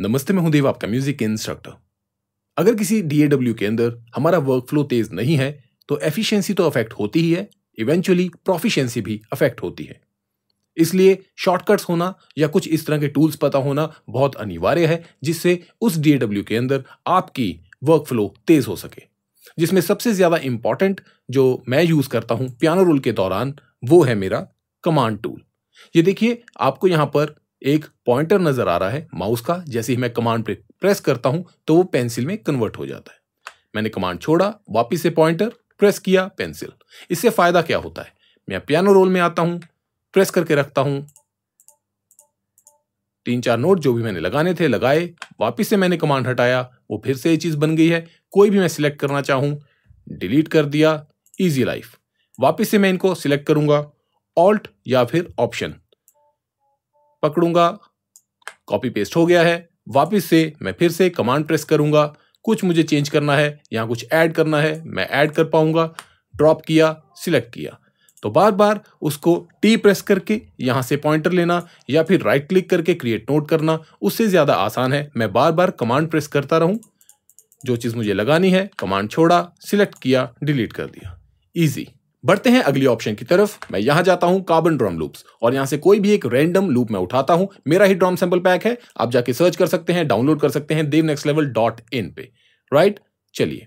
नमस्ते मैं हूं देव आपका म्यूजिक इंस्ट्रक्टर अगर किसी डीएडब्ल्यू के अंदर हमारा वर्क फ्लो तेज नहीं है तो एफिशिएंसी तो अफेक्ट होती ही है इवेंचुअली प्रोफिशिएंसी भी अफेक्ट होती है इसलिए शॉर्टकट्स होना या कुछ इस तरह के टूल्स पता होना बहुत अनिवार्य है जिससे उस डीएडब्ल्यू के अंदर आपकी वर्क फ्लो तेज हो सके जिसमें सबसे ज़्यादा इम्पॉर्टेंट जो मैं यूज़ करता हूँ पियानो रोल के दौरान वो है मेरा कमांड टूल ये देखिए आपको यहाँ पर एक पॉइंटर नजर आ रहा है माउस का जैसे ही मैं कमांड पे प्रेस करता हूं तो वो पेंसिल में कन्वर्ट हो जाता है मैंने कमांड छोड़ा वापिस से पॉइंटर प्रेस किया पेंसिल इससे फायदा क्या होता है मैं पियानो रोल में आता हूं प्रेस करके रखता हूं तीन चार नोट जो भी मैंने लगाने थे लगाए वापिस से मैंने कमांड हटाया वो फिर से ये चीज बन गई है कोई भी मैं सिलेक्ट करना चाहूं डिलीट कर दिया इजी लाइफ वापिस से मैं इनको सिलेक्ट करूंगा ऑल्ट या फिर ऑप्शन पकड़ूंगा कॉपी पेस्ट हो गया है वापस से मैं फिर से कमांड प्रेस करूंगा कुछ मुझे चेंज करना है यहाँ कुछ ऐड करना है मैं ऐड कर पाऊंगा ड्रॉप किया सिलेक्ट किया तो बार बार उसको टी प्रेस करके यहाँ से पॉइंटर लेना या फिर राइट क्लिक करके क्रिएट नोट करना उससे ज़्यादा आसान है मैं बार बार कमांड प्रेस करता रहूँ जो चीज़ मुझे लगानी है कमांड छोड़ा सिलेक्ट किया डिलीट कर दिया ईजी बढ़ते हैं अगली ऑप्शन की तरफ मैं यहां जाता हूं कार्बन ड्रम लूप्स और यहां से कोई भी एक रैंडम लूप मैं उठाता हूं मेरा ही ड्रम सैंपल पैक है आप जाके सर्च कर सकते हैं डाउनलोड कर सकते हैं Dev next level dot in पे राइट चलिए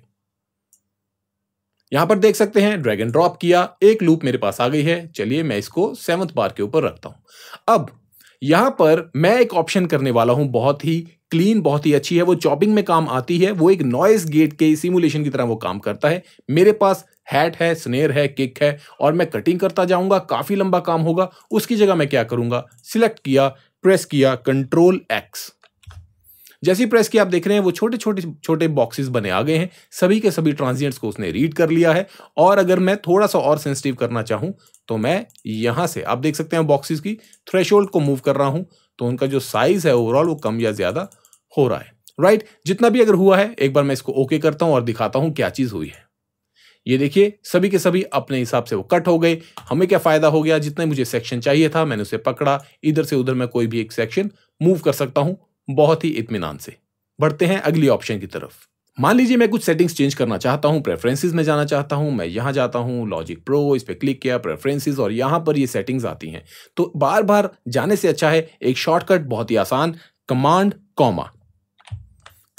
यहां पर देख सकते हैं ड्रैगन ड्रॉप किया एक लूप मेरे पास आ गई है चलिए मैं इसको सेवंथ बार के ऊपर रखता हूं अब यहां पर मैं एक ऑप्शन करने वाला हूं बहुत ही क्लीन बहुत ही अच्छी है वो चॉपिंग में काम आती है वो एक नॉइस गेट के सिमुलेशन की तरह वो काम करता है मेरे पास हैट है स्नेर है किक है और मैं कटिंग करता जाऊंगा काफ़ी लंबा काम होगा उसकी जगह मैं क्या करूंगा सिलेक्ट किया प्रेस किया कंट्रोल एक्स जैसी प्रेस की आप देख रहे हैं वो छोटे छोटे छोटे बॉक्सेस बने आ गए हैं सभी के सभी ट्रांजियंट्स को उसने रीड कर लिया है और अगर मैं थोड़ा सा और सेंसिटिव करना चाहूँ तो मैं यहाँ से आप देख सकते हैं बॉक्सेस की थ्रेश को मूव कर रहा हूँ तो उनका जो साइज़ है ओवरऑल वो कम या ज़्यादा हो रहा है राइट जितना भी अगर हुआ है एक बार मैं इसको ओके करता हूँ और दिखाता हूँ क्या चीज़ हुई है ये देखिए सभी के सभी अपने हिसाब से वो कट हो गए हमें क्या फ़ायदा हो गया जितने मुझे सेक्शन चाहिए था मैंने उसे पकड़ा इधर से उधर मैं कोई भी एक सेक्शन मूव कर सकता हूं बहुत ही इतमान से बढ़ते हैं अगली ऑप्शन की तरफ मान लीजिए मैं कुछ सेटिंग्स चेंज करना चाहता हूं प्रेफरेंसेस में जाना चाहता हूं मैं यहां जाता हूं लॉजिक प्रो इस पर क्लिक किया प्रेफरेंसेस और यहां पर ये यह सेटिंग्स आती हैं तो बार बार जाने से अच्छा है एक शॉर्टकट बहुत ही आसान कमांड कॉमा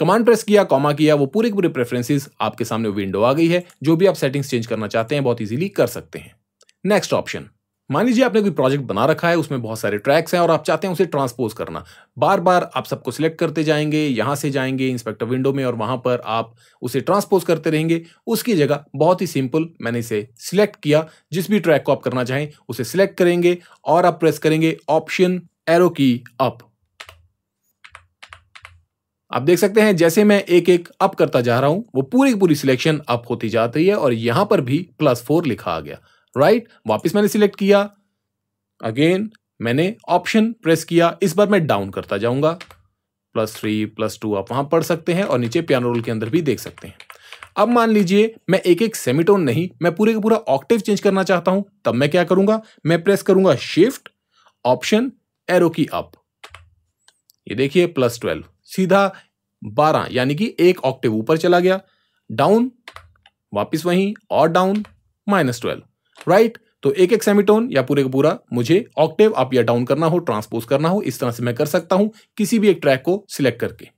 कमांड प्रेस किया कॉमा किया वो पूरे पूरे प्रेफरेंसेस आपके सामने विंडो आ गई है जो भी आप सेटिंग्स चेंज करना चाहते हैं बहुत इजीली कर सकते हैं नेक्स्ट ऑप्शन मान लीजिए आपने कोई प्रोजेक्ट बना रखा है उसमें बहुत सारे ट्रैक्स हैं और आप चाहते हैं उसे ट्रांसपोज करना बार बार आप सबको सिलेक्ट करते जाएंगे यहां से जाएंगे इंस्पेक्टर विंडो में और वहां पर आप उसे ट्रांसपोज करते रहेंगे उसकी जगह बहुत ही सिंपल मैंने इसे सिलेक्ट किया जिस भी ट्रैक को आप करना चाहें उसे सिलेक्ट करेंगे और आप प्रेस करेंगे ऑप्शन एरो की अप आप देख सकते हैं जैसे मैं एक एक अप करता जा रहा हूं वो पूरी पूरी सिलेक्शन अप होती जाती है और यहां पर भी प्लस फोर लिखा आ गया राइट वापस मैंने सिलेक्ट किया अगेन मैंने ऑप्शन प्रेस किया इस बार मैं डाउन करता जाऊंगा प्लस थ्री प्लस टू आप वहां पढ़ सकते हैं और नीचे पियानो रोल के अंदर भी देख सकते हैं अब मान लीजिए मैं एक एक सेमिटोन नहीं मैं पूरे का पूरा ऑक्टिव चेंज करना चाहता हूं तब मैं क्या करूंगा मैं प्रेस करूंगा shift option arrow key up ये देखिए प्लस ट्वेल्व सीधा बारह यानी कि एक ऑक्टिव ऊपर चला गया डाउन वापिस वहीं और डाउन माइनस ट्वेल्व राइट तो एक एक सेमीटोन या पूरे का पूरा मुझे ऑक्टिव अप या डाउन करना हो ट्रांसपोज करना हो इस तरह से मैं कर सकता हूं किसी भी एक ट्रैक को सिलेक्ट करके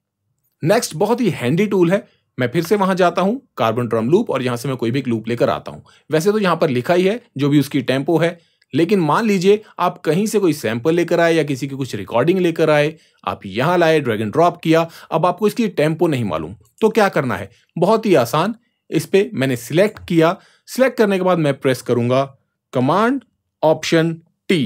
नेक्स्ट बहुत ही हैंडी टूल है मैं फिर से वहां जाता हूं कार्बन ड्रम लूप और यहां से मैं कोई भी एक लूप लेकर आता हूं वैसे तो यहां पर लिखा ही है जो भी उसकी टेम्पो है लेकिन मान लीजिए आप कहीं से कोई सैंपल लेकर आए या किसी की कुछ रिकॉर्डिंग लेकर आए आप यहां लाए ड्रैग एंड ड्रॉप किया अब आपको इसकी टेम्पो नहीं मालूम तो क्या करना है बहुत ही आसान इस पर मैंने सिलेक्ट किया सिलेक्ट करने के बाद मैं प्रेस करूंगा कमांड ऑप्शन टी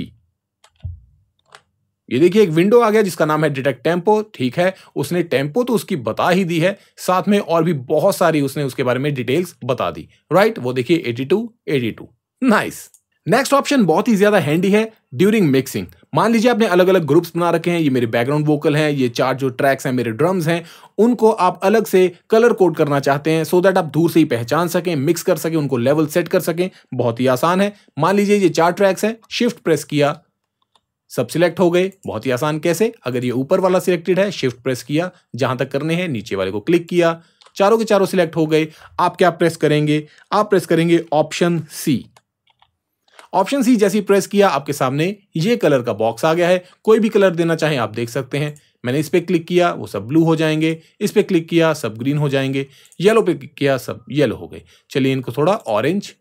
ये देखिए एक विंडो आ गया जिसका नाम है डिटेक्ट टेम्पो ठीक है उसने टेम्पो तो उसकी बता ही दी है साथ में और भी बहुत सारी उसने उसके बारे में डिटेल्स बता दी राइट वो देखिए 82 82 नाइस नेक्स्ट ऑप्शन बहुत ही ज्यादा हैंडी है ड्यूरिंग मिक्सिंग मान लीजिए आपने अलग अलग ग्रुप्स बना रखे हैं ये मेरे बैकग्राउंड वोकल हैं ये चार जो ट्रैक्स हैं मेरे ड्रम्स हैं उनको आप अलग से कलर कोड करना चाहते हैं सो so दैट आप दूर से ही पहचान सकें मिक्स कर सकें उनको लेवल सेट कर सकें बहुत ही आसान है मान लीजिए ये चार ट्रैक्स हैं शिफ्ट प्रेस किया सब सिलेक्ट हो गए बहुत ही आसान कैसे अगर ये ऊपर वाला सिलेक्टेड है शिफ्ट प्रेस किया जहां तक करने हैं नीचे वाले को क्लिक किया चारों के चारों सिलेक्ट हो गए आप क्या प्रेस करेंगे आप प्रेस करेंगे ऑप्शन सी ऑप्शन सी जैसी प्रेस किया आपके सामने ये कलर का बॉक्स आ गया है कोई भी कलर देना चाहें आप देख सकते हैं मैंने इस पर क्लिक किया वो सब ब्लू हो जाएंगे इस पर क्लिक किया सब ग्रीन हो जाएंगे येलो पे क्लिक किया सब येलो हो गए चलिए इनको थोड़ा ऑरेंज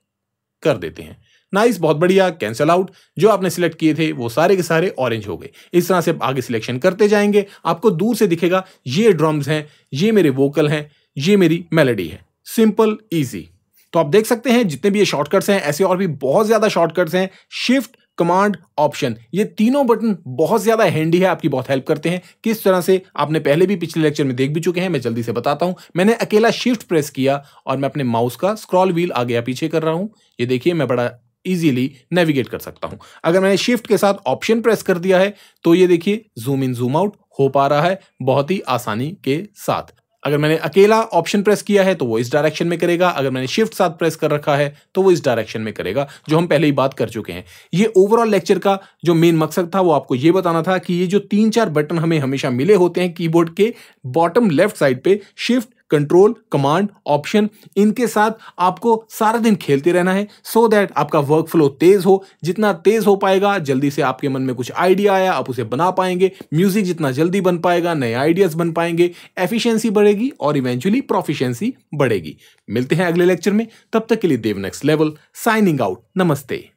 कर देते हैं नाइस बहुत बढ़िया कैंसल आउट जो आपने सिलेक्ट किए थे वो सारे के सारे ऑरेंज हो गए इस तरह से आगे सिलेक्शन करते जाएंगे आपको दूर से दिखेगा ये ड्रम्स हैं ये मेरे वोकल हैं ये मेरी मेलेडी है सिंपल ईजी तो आप देख सकते हैं जितने भी ये शॉर्टकट्स हैं ऐसे और भी बहुत ज्यादा शॉर्टकट्स हैं शिफ्ट कमांड ऑप्शन ये तीनों बटन बहुत ज्यादा हैंडी है आपकी बहुत हेल्प करते हैं किस तरह से आपने पहले भी पिछले लेक्चर में देख भी चुके हैं मैं जल्दी से बताता हूं मैंने अकेला शिफ्ट प्रेस किया और मैं अपने माउस का स्क्रॉल व्हील आगे या पीछे कर रहा हूं ये देखिए मैं बड़ा इजीली नेविगेट कर सकता हूं अगर मैंने शिफ्ट के साथ ऑप्शन प्रेस कर दिया है तो ये देखिए जूम इन जूम आउट हो पा रहा है बहुत ही आसानी के साथ अगर मैंने अकेला ऑप्शन प्रेस किया है तो वो इस डायरेक्शन में करेगा अगर मैंने शिफ्ट साथ प्रेस कर रखा है तो वो इस डायरेक्शन में करेगा जो हम पहले ही बात कर चुके हैं ये ओवरऑल लेक्चर का जो मेन मकसद था वो आपको ये बताना था कि ये जो तीन चार बटन हमें हमेशा मिले होते हैं कीबोर्ड के बॉटम लेफ्ट साइड पे शिफ्ट कंट्रोल कमांड ऑप्शन इनके साथ आपको सारा दिन खेलते रहना है सो so दैट आपका वर्क फ्लो तेज हो जितना तेज हो पाएगा जल्दी से आपके मन में कुछ आइडिया आया आप उसे बना पाएंगे म्यूजिक जितना जल्दी बन पाएगा नए आइडियाज बन पाएंगे एफिशिएंसी बढ़ेगी और इवेंचुअली प्रोफिशिएंसी बढ़ेगी मिलते हैं अगले लेक्चर में तब तक के लिए Dev next level signing out नमस्ते